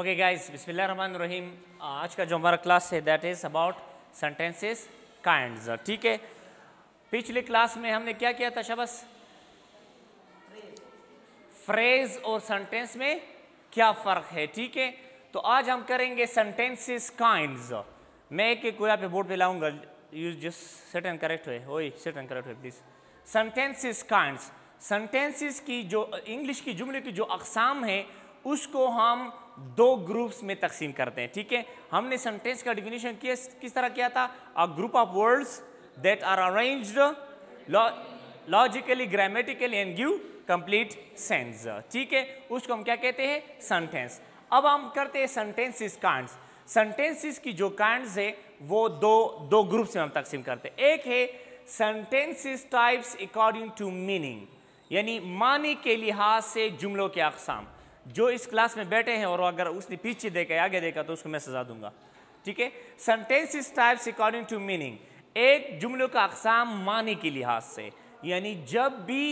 Okay guys बिस्मिल्लाहमान रहीम आज का जो हमारा क्लास है that is about sentences kinds ठीक है पिछले क्लास में हमने क्या किया था शबस फ्रेज और सेंटेंस में क्या फ़र्क है ठीक है तो आज हम करेंगे सेंटेंसेस काइंड्स मैं एक एक कोई आप बोर्ड पे लाऊंगा use just set and correct हुए ओए सेट एंड करेक्ट हुए प्लीज़ सेंटेंसेस काइंड्स सेंटेंसेस की जो इंग्लिश की जुमले की जो अकसाम है उसको हम दो ग्रुप्स में तकसीम करते हैं ठीक है हमने सेंटेंस का डिफिनेशन किस तरह किया था a group of words that are arranged logically grammatically and give complete sense ठीक है उसको हम क्या कहते हैं सेंटेंस अब हम करते हैं सेंटेंसिस कांड्स सेंटेंसिस की जो कांड्स है वो दो दो ग्रुप्स में हम तकसीम करते हैं एक है sentences types according to meaning यानी मानी के लिहाज से जुमलों के अकसाम जो इस क्लास में बैठे हैं और अगर उसने पीछे देखा आगे देखा तो उसको मैं सजा दूंगा ठीक है sentences types according to meaning एक जुमलों का अकसाम माने के लिहाज से यानी जब भी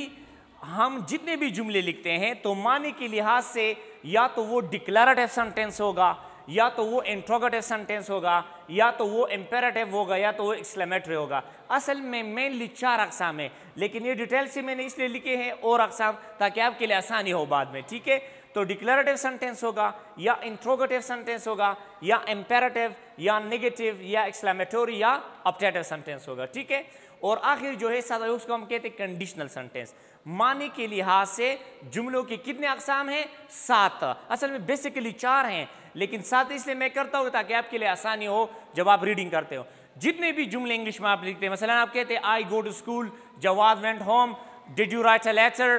हम जितने भी जुमले लिखते हैं तो माने के लिहाज से या तो वो डिक्लेरेटिव सेंटेंस होगा या तो वो इंट्रोगेटिव सेंटेंस होगा या तो वो एम्पेरेटिव होगा या तो वो एक्सलेमेटरी होगा असल में मेनली चार अकसाम है लेकिन ये डिटेल से मैंने इसलिए लिखे हैं और अकसाम ताकि आपके लिए आसानी हो बाद में ठीक है तो डिक्लेरेटिव सेंटेंस होगा या इंट्रोगेटिव सेंटेंस होगा या एम्पेरेटिव या नेगेटिव या एक्सलामेटोरी या अपटेटिव सेंटेंस होगा ठीक है और आखिर जो है उसको हम कहते हैं कंडीशनल सेंटेंस माने के लिहाज से जुमलों की कितने अकसाम हैं सात असल में बेसिकली चार हैं लेकिन सात इसलिए मैं करता हूँ ताकि आपके लिए आसानी हो जब आप रीडिंग करते हो जितने भी जुमले इंग्लिश में आप लिखते हैं मसलन आप कहते हैं आई गो टू स्कूल जवाब went home did you write a letter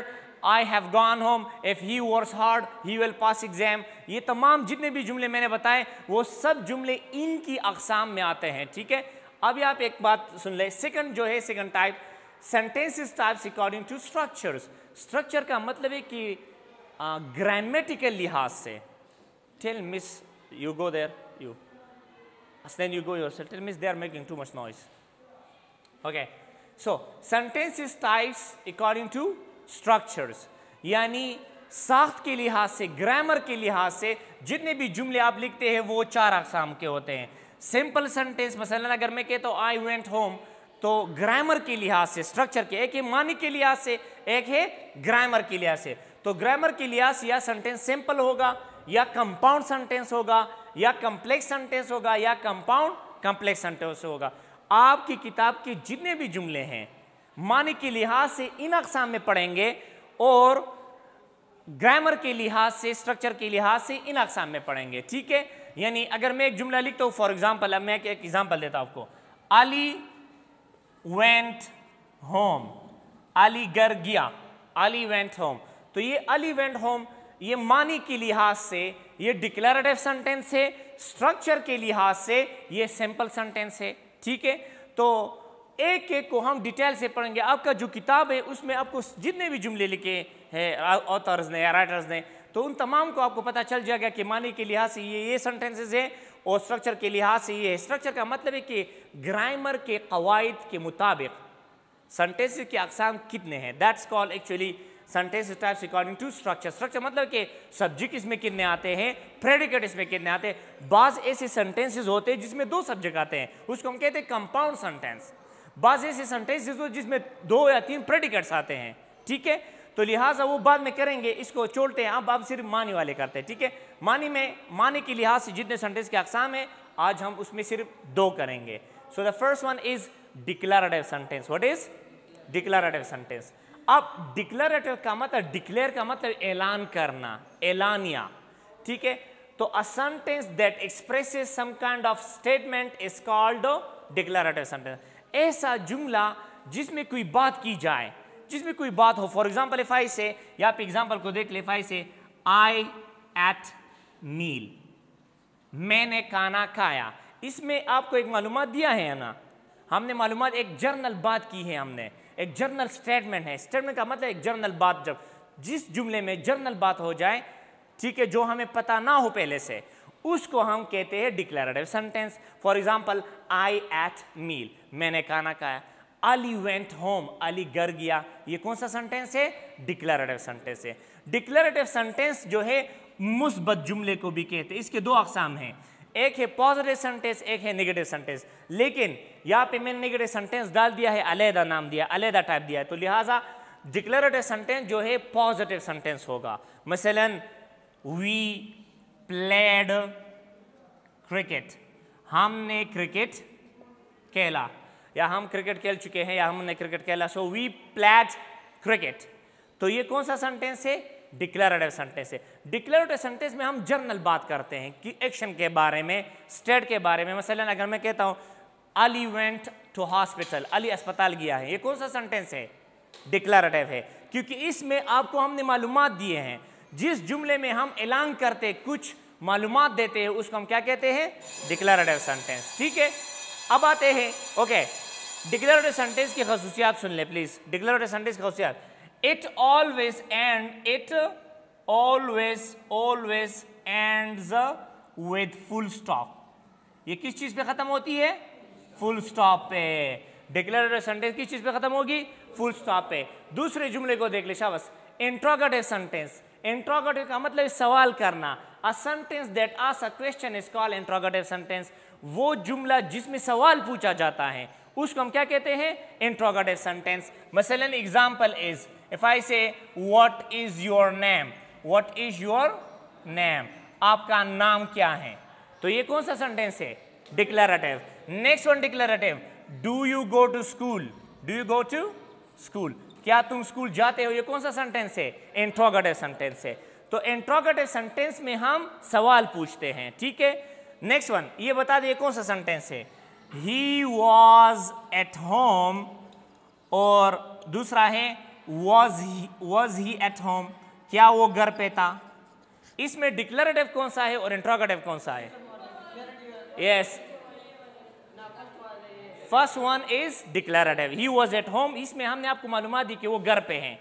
I have gone home if he works hard he will pass exam ये तमाम जितने भी जुमले मैंने बताए वो सब जुमले इनकी अकसाम में आते हैं ठीक है अभी आप एक बात सुन लें सेकंड जो है second type sentences types according to structures structure का मतलब है कि ग्रामेटिकल लिहाज से tell miss you go there you you go your yourself. Tell miss they are making too much noise. Okay so sentences types according to structures यानी साख्त के लिहाज से ग्रामर के लिहाज से जितने भी जुमले आप लिखते हैं वो चार अकसाम के होते हैं सिंपल सेंटेंस मसलन अगर मैं कहता तो हूँ आई वेंट होम तो ग्रामर के लिहाज से स्ट्रक्चर के एक है मानी के लिहाज से एक है ग्रामर के लिहाज से तो ग्रामर के लिहाज से या सेंटेंस सिंपल होगा या कंपाउंड सेंटेंस होगा या कंप्लेक्स सेंटेंस होगा या कंपाउंड कंप्लेक्स सेंटेंस होगा आपकी किताब के जितने भी जुमले हैं मान के लिहाज से इन अकसाम में पढ़ेंगे और ग्रामर के लिहाज से स्ट्रक्चर के लिहाज से इन अकसाम में पढ़ेंगे ठीक है यानी अगर मैं एक जुमला लिखता हूँ फॉर एग्जाम्पल अब मैं एक एग्जाम्पल देता हूँ आपको अली वेंट होम गर गया अली वेंट होम तो ये अली वेंट होम ये मानी के लिहाज से ये डिक्लेरेटिव सेंटेंस है स्ट्रक्चर के लिहाज से ये सिंपल सेंटेंस है ठीक है तो एक एक को हम डिटेल से पढ़ेंगे आपका जो किताब है उसमें आपको जितने भी जुमले लिखे हैं ऑथर्स ने या राइटर्स ने तो उन तमाम को आपको पता चल जाएगा कि माने के लिहाज से ये ये सेंटेंसेज हैं और स्ट्रक्चर के लिहाज से ये स्ट्रक्चर का मतलब है कि ग्रामर के कवायद के मुताबिक सेंटेंस के अकसाम कितने हैं that's call actually sentence types according to structure structure मतलब कि सब्जेक्ट इसमें कितने आते हैं प्रेडिकेट इसमें कितने आते हैं बाज ऐसे सेंटेंसेज होते हैं जिसमें दो सब्जेक्ट आते हैं उसको हम कहते हैं कंपाउंड सेंटेंस बाज ऐसे सेंटेंस जिसमें दो या तीन प्रेडिकेट्स आते हैं ठीक है तो लिहाजा वो बाद में करेंगे इसको छोड़ते हैं आप आप सिर्फ मानी वाले करते हैं ठीक है मानी में मानी के लिहाज से जितने सेंटेंस के अकसाम हैं आज हम उसमें सिर्फ दो करेंगे so the first one is declarative sentence what is declarative sentence अब डिक्लेरेटिव का मतलब डिक्लेयर का मतलब ऐलान करना ऐलानिया ठीक है तो a sentence that expresses some kind of statement is called declarative sentence ऐसा जुमला जिसमें कोई बात की जाए जिसमें कोई बात हो फॉर एग्जाम्पल इफ आई से या पे एग्जाम्पल को देख ले आई से आई एट मील मैंने खाना खाया इसमें आपको एक मालूम दिया है ना हमने मालूम एक जर्नल बात की है हमने एक जर्नल स्टेटमेंट है स्टेटमेंट का मतलब एक जर्नल बात जब जिस जुमले में जर्नल बात हो जाए ठीक है जो हमें पता ना हो पहले से उसको हम कहते हैं declarative sentence for example I ate meal मैंने खाना खाया अली वेंट होम अली घर गया ये कौन सा सेंटेंस है डिक्लेरेटिव सेंटेंस है डिक्लेरेटिव सेंटेंस जो है मुस्बत जुमले को भी कहते इसके दो अकसाम हैं एक है पॉजिटिव सेंटेंस एक है नेगेटिव सेंटेंस लेकिन यहाँ पे मैंने नेगेटिव सेंटेंस डाल दिया है अलहदा नाम दिया अलहदा टाइप दिया है तो लिहाजा डिक्लेरेटिव सेंटेंस जो है पॉजिटिव सेंटेंस होगा मसलन वी प्लेड क्रिकेट हमने क्रिकेट खेला या हम क्रिकेट खेल चुके हैं या हमने क्रिकेट खेला सो वी प्लेड क्रिकेट तो ये कौन सा सेंटेंस है डिक्लेरेटिव सेंटेंस है डिक्लेरेटिव सेंटेंस में हम जर्नल बात करते हैं कि एक्शन के बारे में स्टेट के बारे में मसलन अगर मैं कहता हूं Ali went to hospital Ali अस्पताल गया है ये कौन सा सेंटेंस है डिक्लेरेटिव है क्योंकि इसमें आपको हमने मालूम दिए हैं जिस जुमले में हम ऐलान करते कुछ मालूम देते हैं उसको हम क्या कहते हैं डिक्लेरेटिव सेंटेंस ठीक है अब आते हैं ओके डिक्लेरेटिव सेंटेंस की खसूसियात सुन ले प्लीज़ डिक्लेरेटिव सेंटेंस की खसूसियात it always end it always always end with full stop ये किस चीज़ पे ख़त्म होती है फुल स्टॉप पे डिक्लेरेटिव सेंटेंस किस चीज़ पे ख़त्म होगी फुल स्टॉप पे दूसरे जुमले को देख ले शावस इंट्रोगेटिव सेंटेंस इंट्रोगेटिव का मतलब सवाल करना अ सेंटेंस दैट आस a question is called interrogative sentence वो जुमला जिसमें सवाल पूछा जाता है उसको हम क्या कहते हैं इंट्रोगेटिव सेंटेंस मसलन example is if I say what is your name what is your name आपका नाम क्या है तो ये कौन सा सेंटेंस है declarative next one declarative do you go to school do you go to school क्या तुम स्कूल जाते हो ये कौन सा सेंटेंस है एंट्रोगेटिव सेंटेंस है तो एंट्रोगेटिव सेंटेंस में हम सवाल पूछते हैं ठीक है नेक्स्ट वन ये बता दिए कौन सा सेंटेंस है ही वॉज एट होम और दूसरा है was was he at home क्या वो घर पे था इसमें डिक्लेरेटिव कौन सा है और इंट्रोगेटिव कौन सा है yes yes, first one is declarative he was at home इसमें हमने आपको मालूम दी कि वो घर पे हैं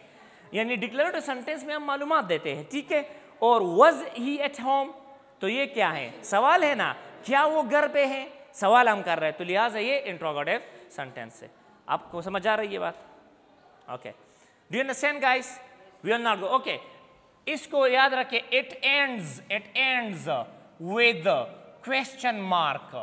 यानी डिक्लेरेटिव सेंटेंस में हम मालूम देते हैं ठीक है और वॉज ही एट होम तो ये क्या है सवाल है ना क्या वो घर पे है सवाल हम कर रहे हैं तो लिहाजा ये इंट्रोगेटिव सेंटेंस है आपको समझ आ रही है बात okay do you understand guys we are not go okay इसको याद रखे it ends it ends with question mark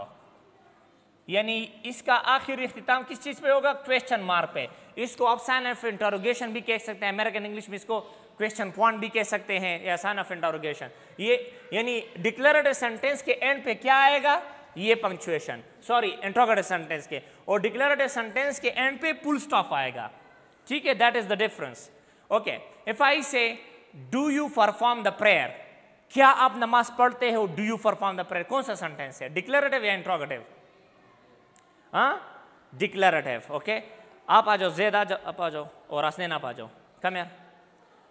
यानी इसका आखिर अख्ताम किस चीज़ पे होगा क्वेश्चन मार्क पे इसको आप साइन ऑफ इंटरोगेशन भी कह सकते हैं अमेरिकन इंग्लिश में इसको क्वेश्चन पॉइंट भी कह सकते हैं या साइन ऑफ इंटरोगेशन ये यानी डिक्लेरेटिव सेंटेंस के एंड पे क्या आएगा ये पंक्चुएशन सॉरी इंट्रोगेटिव सेंटेंस के और डिक्लेरेटिव सेंटेंस के एंड पे पुल स्टॉप आएगा ठीक है that is the difference okay if I say do you perform the prayer क्या आप नमाज पढ़ते हो do you perform the prayer कौन सा सेंटेंस है डिक्लेरेटिव या इंट्रोगेटिव हाँ डिक्लेरेटिव ओके आप आ जाओ जेद आ जाओ आप आ जाओ और आसने आप आ जाओ कम यार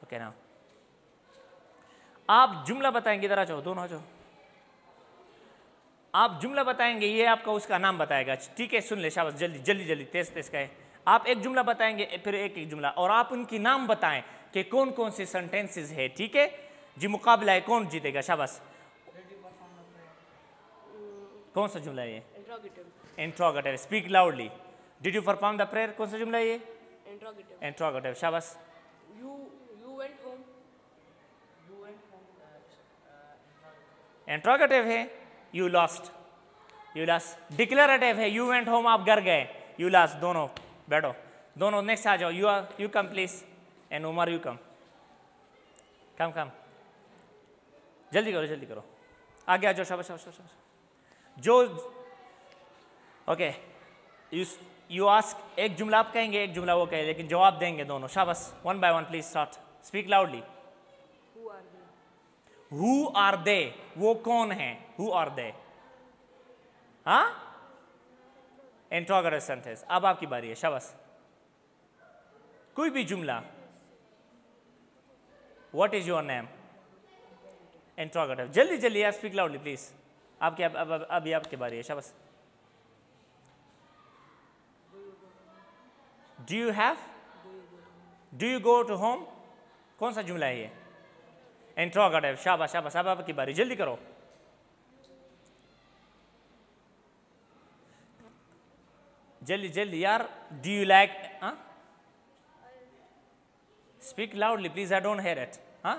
ओके ना आप जुमला बताएंगे इधर आ जाओ दोनों आ जाओ आप जुमला बताएंगे ये आपका उसका नाम बताएगा ठीक है सुन ले शाबाश जल्दी जल्दी जल्दी तेज तेज कहे आप एक जुमला बताएंगे फिर एक एक जुमला और आप उनकी नाम बताएं कि कौन कौन से सेंटेंसेस है ठीक है जी मुकाबला है कौन जीतेगा शाबाश कौन सा जुमला ये interrogative speak loudly did you perform the prayer कौन सा जुमला ये इंट्रोगेटिव शाबाश यू इंट्रोगेटिव uh, uh, है you lost you lost declarative है यू वेंट होम आप घर गए यू लॉस्ट दोनों बैठो दोनों नेक्स्ट आ जाओ you are you come please and Umar you come come come जल्दी करो जल्दी करो आगे आ जाओ शाबाश शाबाश शाबाश जो ओके यू आस्क एक जुमला आप कहेंगे एक जुमला वो कहे लेकिन जवाब देंगे दोनों शाबस one by one please start speak loudly who are they वो कौन है हु आर दे हाँ एंट्रोगर सेंटेंस अब आपकी बारी है शाबस कोई भी जुमला what is your name interrogative जल्दी जल्दी स्पीक लाउडली प्लीज़ आपके अब अब अभी आपके बारी है शाबाश do you have do you go to home कौन सा जुमला है ये इंट्रोगेटिव शाबाश शाबाश अब आपकी बारी जल्दी करो जल्दी जल्दी यार do you like speak loudly please I don't hear it हाँ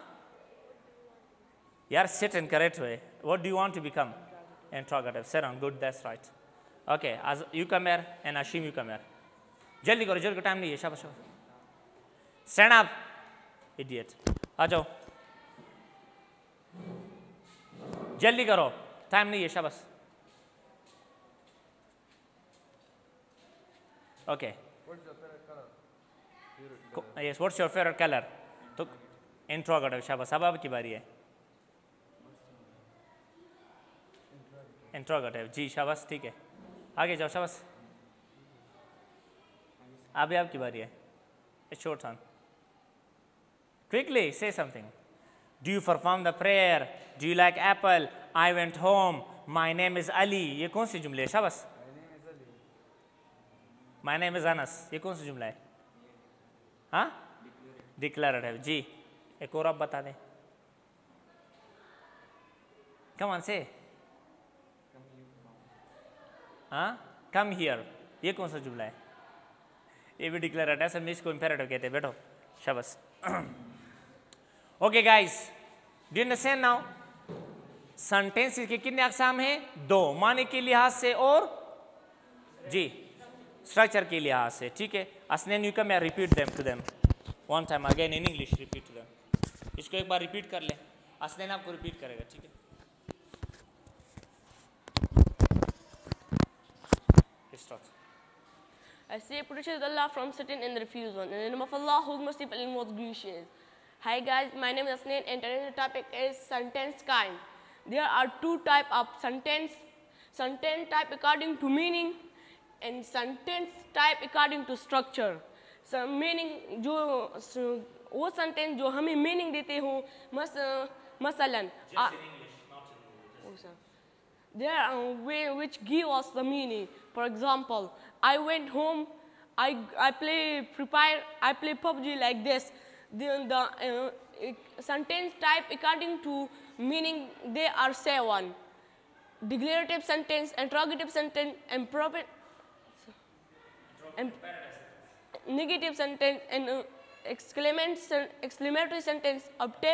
यार set and correct way what do you want to become interrogative सेरम गुड दैट्स राइट ओके आज you come here and Ashim you come here जल्दी करो जल्दी time नहीं है शाबाश स्टैंड अप इडियट आ जाओ जल्दी करो टाइम नहीं है शाबाश okay yes what's your favourite colour तो इंट्रोगेटिव शाबाश अब आपकी बारी है इंट्रोगेटिव जी शाबाश ठीक है आगे जाओ शाबाश अभी आपकी बारी है शोर थान quickly say something do you perform the prayer do you like apple I went home my name is Ali ये कौन सी जुमले है शाबस माई नेम इज अनस ये कौन सी जुमला है हाँ डिक्लेरेटिव जी एक और आप बता दें कमान से हाँ कम हियर ये कौन सा जुमला है ये भी डिक्लेयर है सर मिस को इम्पेरेटिव कहते हैं बैठो शबस okay guys do understand now sentence के कितने अक्साम हैं दो माने के लिहाज से और जी स्ट्रक्चर के लिहाज से ठीक है Asnain you come repeat them two them one time again in English repeat two them इसको एक बार रिपीट कर ले असनैन आपको रिपीट करेगा ठीक है Start. I see, protected Allah from sitting in the refused one. In the name of Allah, who is merciful and most gracious. Hi guys, my name is Asnain and today's topic is sentence kind. There are two type of sentence. Sentence type according to meaning and sentence type according to structure. So meaning जो वो sentence जो हमें meaning देते हो मस मसलन Just in English, not in oh, there are uh, which give us the meaning. For example, I went home, I, I play prepare. I play PUBG like this. The the uh, sentence type according to meaning they are seven. Declarative sentence, interrogative sentence, and proper negative sentence and uh, exclamatory sentence obtain